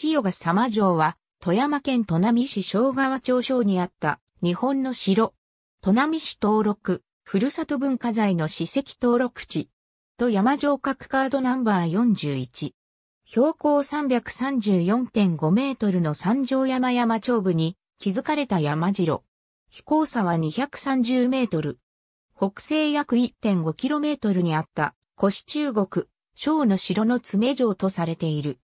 千代ヶ様城は、富山県砺波市小川町小にあった日本の城。砺波市登録、ふるさと文化財の史跡登録地。と山城角カードナンバー41。標高334.5メートルの三条山山頂部に築かれた山城。飛行差は230メートル。北西約1.5キロメートルにあった、古市中国、小の城の詰め城とされている。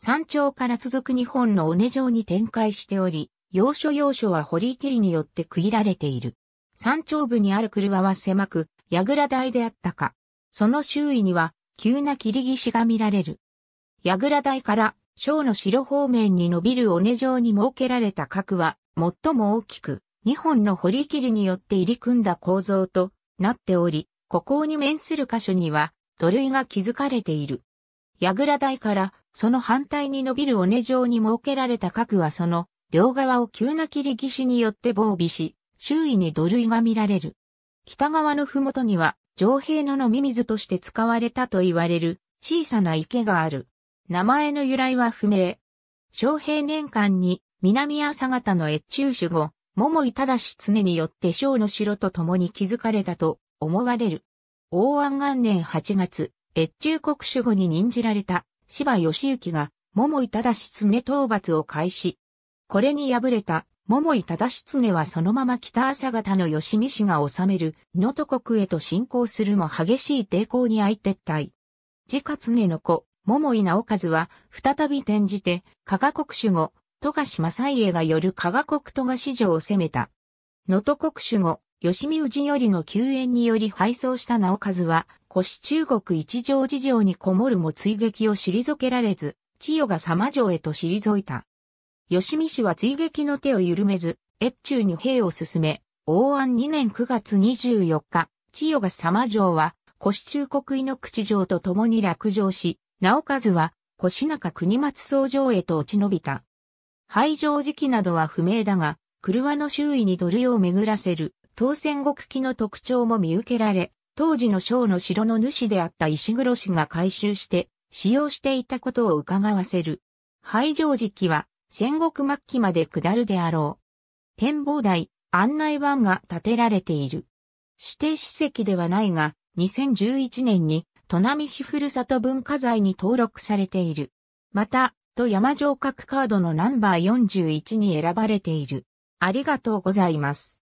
山頂から続く日本の尾根状に展開しており、要所要所は堀切によって区切られている。山頂部にある車は狭く、櫓台であったか。その周囲には、急な切り岸が見られる。櫓台から、小の城方面に伸びる尾根状に設けられた角は、最も大きく、日本の堀切りによって入り組んだ構造となっており、ここに面する箇所には、土塁が築かれている。倉台からその反対に伸びる尾根状に設けられた核はその両側を急な切り岸によって防備し、周囲に土塁が見られる。北側の麓には平野の飲み水として使われたと言われる小さな池がある。名前の由来は不明。昌平年間に南朝方の越中守護、桃井正常によって小の城と共に築かれたと思われる。大安元年8月、越中国守護に任じられた芝義行が桃井忠常討伐を開始。これに敗れた桃井忠常はそのまま北朝方の吉見氏が治める能登国へと侵攻するも激しい抵抗に相撤退。自活常の子、桃井直和は再び転じて加賀国守護、富樫正家がよる加賀国富樫城を攻めた。能登国守護、吉見氏よりの救援により敗走した直和は、腰中国一条事情にこもるも追撃を退けられず、千代が様城へと退いた。吉見氏は追撃の手を緩めず、越中に兵を進め、王安2年9月24日、千代が様城は、腰。中国井の口城と共に落城し、直和は、腰。中国松総城へと落ち延びた。廃城時期などは不明だが、車の周囲に土塁を巡らせる、当戦国記の特徴も見受けられ、当時の章の城の主であった石黒氏が改修して使用していたことを伺わせる。廃城時期は戦国末期まで下るであろう。展望台、案内板が建てられている。指定史跡ではないが、2011年に、砺波市ふるさと文化財に登録されている。また、と山城閣カードのナンバー41に選ばれている。ありがとうございます。